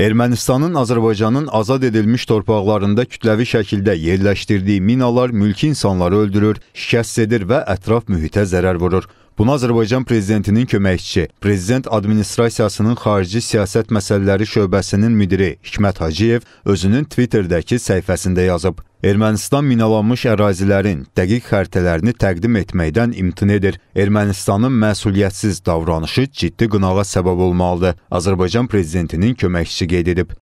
Ermənistanın Azərbaycanın azad edilmiş torpaqlarında kütləvi şəkildə yerləşdirdiyi minalar mülki insanları öldürür, şikəst edir və ətraf mühitə zərər vurur. Buna Azərbaycan Prezidentinin köməkçisi, Prezident Administrasiyasının Xarici Siyasət Məsələləri Şöbəsinin müdiri Hikmət Hacıyev özünün Twitter-dəki səhifəsində yazıb. Ermənistan minalanmış ərazilərin dəqiq xəritələrini təqdim etməkdən imtina edir. Ermənistanın məsuliyyətsiz davranışı ciddi qınağa səbəb olmalıdır, Azərbaycan Prezidentinin köməkçisi qeyd edib.